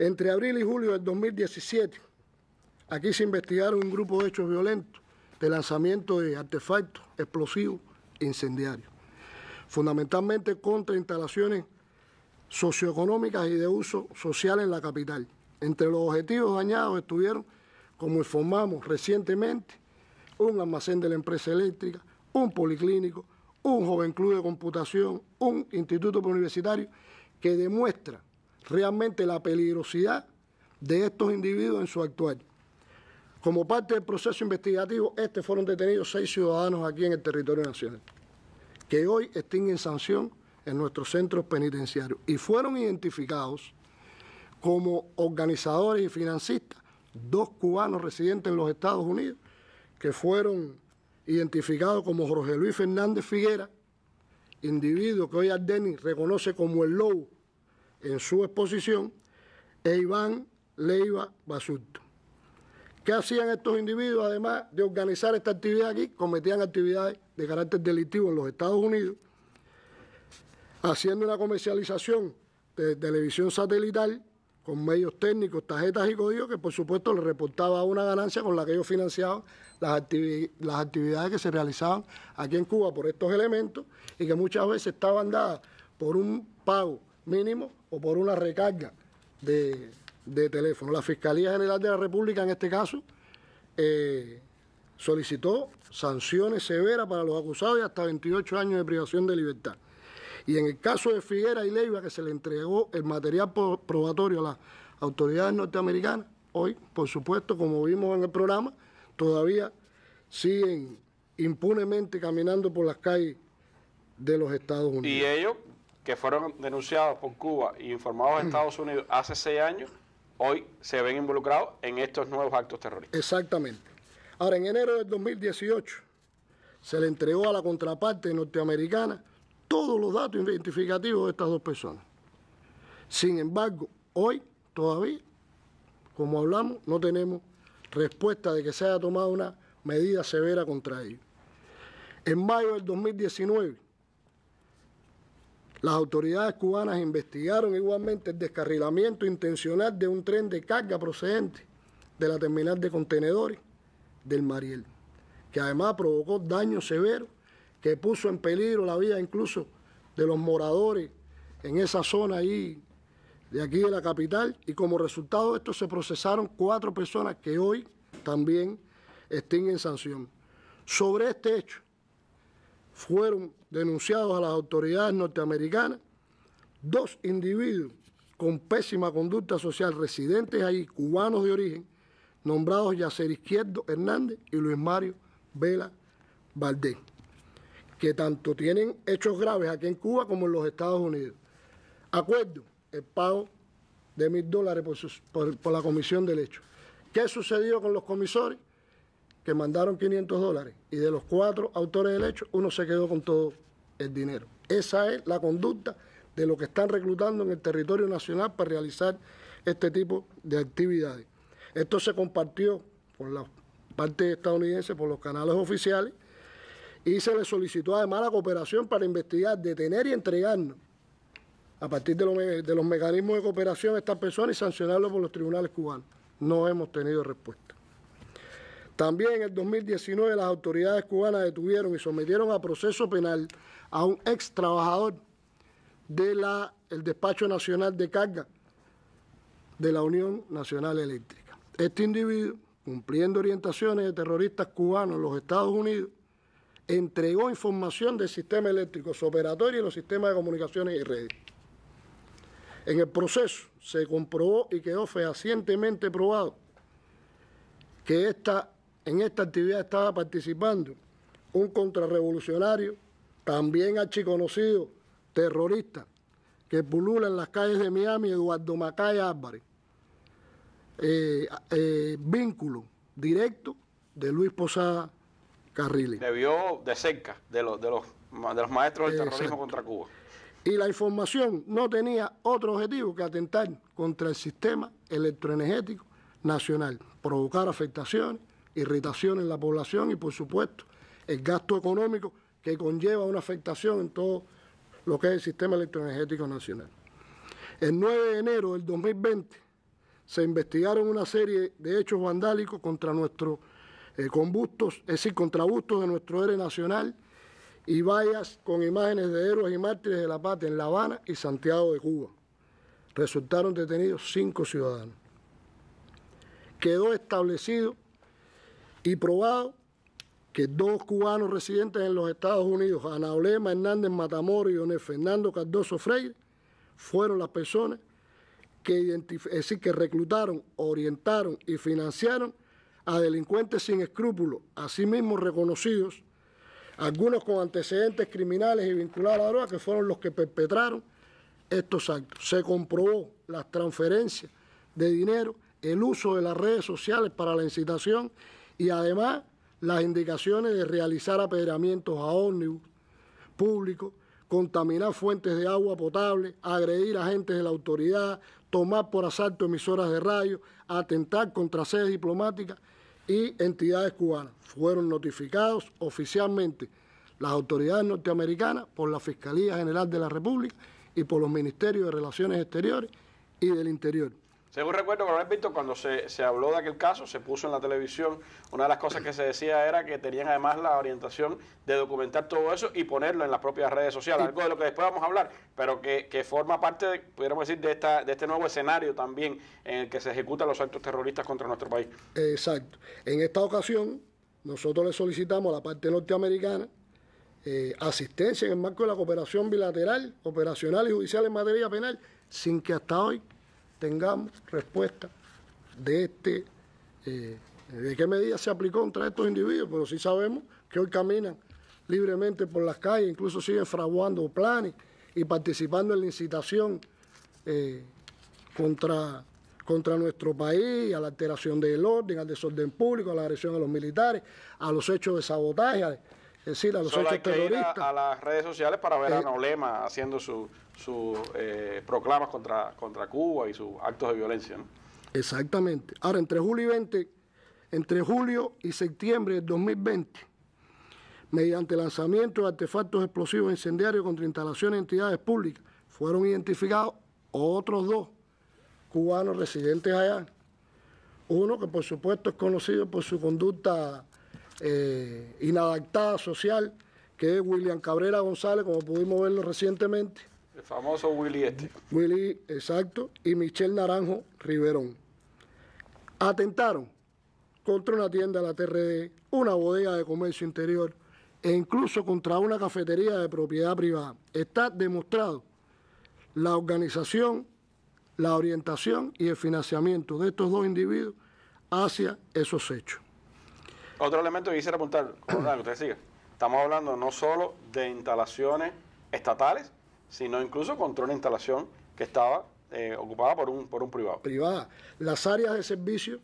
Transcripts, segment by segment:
Entre abril y julio del 2017, aquí se investigaron un grupo de hechos violentos de lanzamiento de artefactos explosivos incendiarios, fundamentalmente contra instalaciones socioeconómicas y de uso social en la capital. Entre los objetivos dañados estuvieron, como informamos recientemente, un almacén de la empresa eléctrica, un policlínico, un joven club de computación, un instituto universitario que demuestra realmente la peligrosidad de estos individuos en su actual Como parte del proceso investigativo, este fueron detenidos seis ciudadanos aquí en el territorio nacional, que hoy estén en sanción en nuestros centros penitenciarios y fueron identificados como organizadores y financistas dos cubanos residentes en los Estados Unidos que fueron identificados como Jorge Luis Fernández Figuera, individuo que hoy Ardeni reconoce como el Lobo en su exposición e Iván Leiva Basurto. ¿Qué hacían estos individuos? Además de organizar esta actividad aquí, cometían actividades de carácter delictivo en los Estados Unidos, haciendo una comercialización de televisión satelital con medios técnicos, tarjetas y códigos, que por supuesto le reportaba una ganancia con la que ellos financiaban las, las actividades que se realizaban aquí en Cuba por estos elementos y que muchas veces estaban dadas por un pago mínimo o por una recarga de, teléfono. La Fiscalía General de la República, en este caso, eh, solicitó sanciones severas para los acusados y hasta 28 años de privación de libertad. Y en el caso de Figuera y Leiva, que se le entregó el material probatorio a las autoridades norteamericanas, hoy, por supuesto, como vimos en el programa, todavía siguen impunemente caminando por las calles de los Estados Unidos. Y ellos que fueron denunciados por Cuba y e informados a mm. Estados Unidos hace seis años, hoy se ven involucrados en estos nuevos actos terroristas. Exactamente. Ahora, en enero del 2018, se le entregó a la contraparte norteamericana todos los datos identificativos de estas dos personas. Sin embargo, hoy todavía, como hablamos, no tenemos respuesta de que se haya tomado una medida severa contra ellos. En mayo del 2019, las autoridades cubanas investigaron igualmente el descarrilamiento intencional de un tren de carga procedente de la terminal de contenedores del Mariel, que además provocó daños severos que puso en peligro la vida incluso de los moradores en esa zona ahí de aquí de la capital y como resultado de esto se procesaron cuatro personas que hoy también estén en sanción. Sobre este hecho, fueron denunciados a las autoridades norteamericanas dos individuos con pésima conducta social residentes ahí, cubanos de origen, nombrados Yacer Izquierdo Hernández y Luis Mario Vela Valdés, que tanto tienen hechos graves aquí en Cuba como en los Estados Unidos. Acuerdo, el pago de mil dólares por, la comisión del hecho. ¿Qué sucedido con los comisores? que mandaron 500 dólares y de los cuatro autores del hecho, uno se quedó con todo el dinero. Esa es la conducta de lo que están reclutando en el territorio nacional para realizar este tipo de actividades. Esto se compartió por la parte estadounidense, por los canales oficiales, y se le solicitó además la cooperación para investigar, detener y entregarnos a partir de los, mecanismos de cooperación a estas personas y sancionarlos por los tribunales cubanos. No hemos tenido respuesta. También en el 2019 las autoridades cubanas detuvieron y sometieron a proceso penal a un ex trabajador del Despacho Nacional de Carga de la Unión Nacional Eléctrica. Este individuo, cumpliendo orientaciones de terroristas cubanos en los Estados Unidos, entregó información del sistema eléctrico, su operatorio y los sistemas de comunicaciones y redes. En el proceso se comprobó y quedó fehacientemente probado que esta en esta actividad estaba participando un contrarrevolucionario, también archiconocido, terrorista, que pulula en las calles de Miami, Eduardo Macay Álvarez. Eh, eh, vínculo directo de Luis Posada Carriles. Le vio de cerca de los, de los, maestros del terrorismo contra Cuba. Y la información no tenía otro objetivo que atentar contra el sistema electroenergético nacional, provocar afectaciones irritación en la población y, por supuesto, el gasto económico que conlleva una afectación en todo lo que es el sistema electroenergético nacional. El 9 de enero del 2020 se investigaron una serie de hechos vandálicos contra nuestros eh, combustos, es decir, contrabustos de nuestro héroe nacional y vallas con imágenes de héroes y mártires de la patria en La Habana y Santiago de Cuba. Resultaron detenidos cinco ciudadanos. Quedó establecido y probado que dos cubanos residentes en los Estados Unidos, Ana Olema Hernández Matamoros y Fernando Cardoso Freire, fueron las personas que, que reclutaron, orientaron y financiaron a delincuentes sin escrúpulos, asimismo reconocidos, algunos con antecedentes criminales y vinculados a la droga, que fueron los que perpetraron estos actos. Se comprobó las transferencias de dinero, el uso de las redes sociales para la incitación y además las indicaciones de realizar apedramientos a ómnibus públicos, contaminar fuentes de agua potable, agredir agentes de la autoridad, tomar por asalto emisoras de radio, atentar contra sedes diplomáticas y entidades cubanas. Fueron notificados oficialmente las autoridades norteamericanas por la Fiscalía General de la República y por los Ministerios de Relaciones Exteriores y del Interior. Según recuerdo, Víctor, cuando se, habló de aquel caso, se puso en la televisión, una de las cosas que se decía era que tenían además la orientación de documentar todo eso y ponerlo en las propias redes sociales, algo de lo que después vamos a hablar, pero que, forma parte, de, pudiéramos decir, de, esta, de este nuevo escenario también en el que se ejecutan los actos terroristas contra nuestro país. Exacto. En esta ocasión, nosotros le solicitamos a la parte norteamericana eh, asistencia en el marco de la cooperación bilateral, operacional y judicial en materia penal, sin que hasta hoy tengamos respuesta de este, eh, de qué medida se aplicó contra estos individuos, pero sí sabemos que hoy caminan libremente por las calles, incluso siguen fraguando planes y participando en la incitación eh, contra, contra nuestro país, a la alteración del orden, al desorden público, a la agresión a los militares, a los hechos de sabotaje, es decir, a los hechos terroristas. a, las redes sociales para ver a Nolema eh, haciendo su, sus eh, proclamas contra, contra Cuba y sus actos de violencia. Exactamente. Ahora, entre julio y 20, entre julio y septiembre del 2020, mediante lanzamiento de artefactos explosivos e incendiarios contra instalaciones y entidades públicas, fueron identificados otros dos cubanos residentes allá. Uno que por supuesto es conocido por su conducta eh, inadaptada social, que es William Cabrera González, como pudimos verlo recientemente, el famoso Willy este. Willy, exacto, y Michelle Naranjo Riverón. Atentaron contra una tienda de la TRD, una bodega de comercio interior e incluso contra una cafetería de propiedad privada. Está demostrado la organización, la orientación y el financiamiento de estos dos individuos hacia esos hechos. Otro elemento que quisiera apuntar, que usted siga. Estamos hablando no solo de instalaciones estatales, sino incluso contra una instalación que estaba eh, ocupada por un, por un privado. Privada. Las áreas de servicio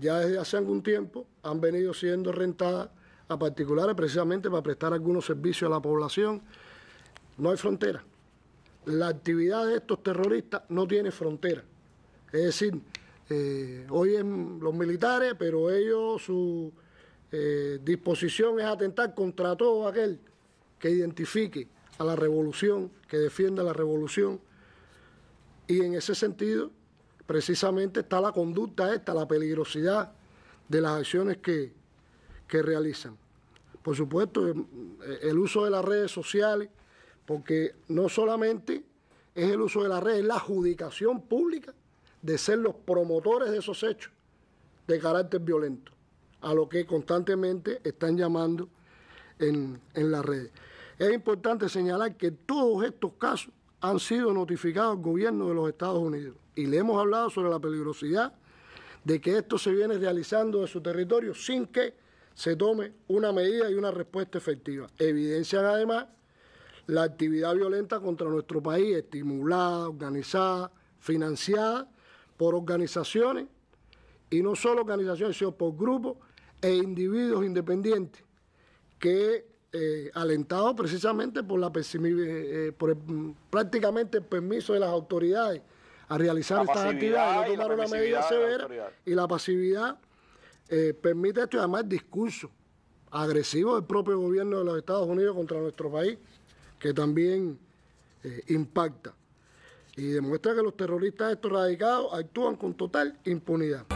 ya desde hace algún tiempo han venido siendo rentadas a particulares precisamente para prestar algunos servicios a la población. No hay frontera. La actividad de estos terroristas no tiene frontera. Es decir, eh, hoy en los militares, pero ellos su eh, disposición es atentar contra todo aquel que identifique a la revolución que defienda la revolución. Y en ese sentido, precisamente está la conducta esta, la peligrosidad de las acciones que, realizan. Por supuesto, em, eh, el uso de las redes sociales, porque no solamente es el uso de las redes, es la adjudicación pública de ser los promotores de esos hechos de carácter violento, a lo que constantemente están llamando en, en las redes. Es importante señalar que todos estos casos han sido notificados al gobierno de los Estados Unidos y le hemos hablado sobre la peligrosidad de que esto se viene realizando en su territorio sin que se tome una medida y una respuesta efectiva. Evidencian además la actividad violenta contra nuestro país, estimulada, organizada, financiada por organizaciones, y no solo organizaciones, sino por grupos e individuos independientes que eh, alentado precisamente por la eh, eh, por mm, prácticamente el permiso de las autoridades a realizar estas actividades, a tomar una medida severa y la pasividad permite esto y además discurso agresivo del propio gobierno de los Estados Unidos contra nuestro país, que también impacta y demuestra que los terroristas estos radicados actúan con total impunidad.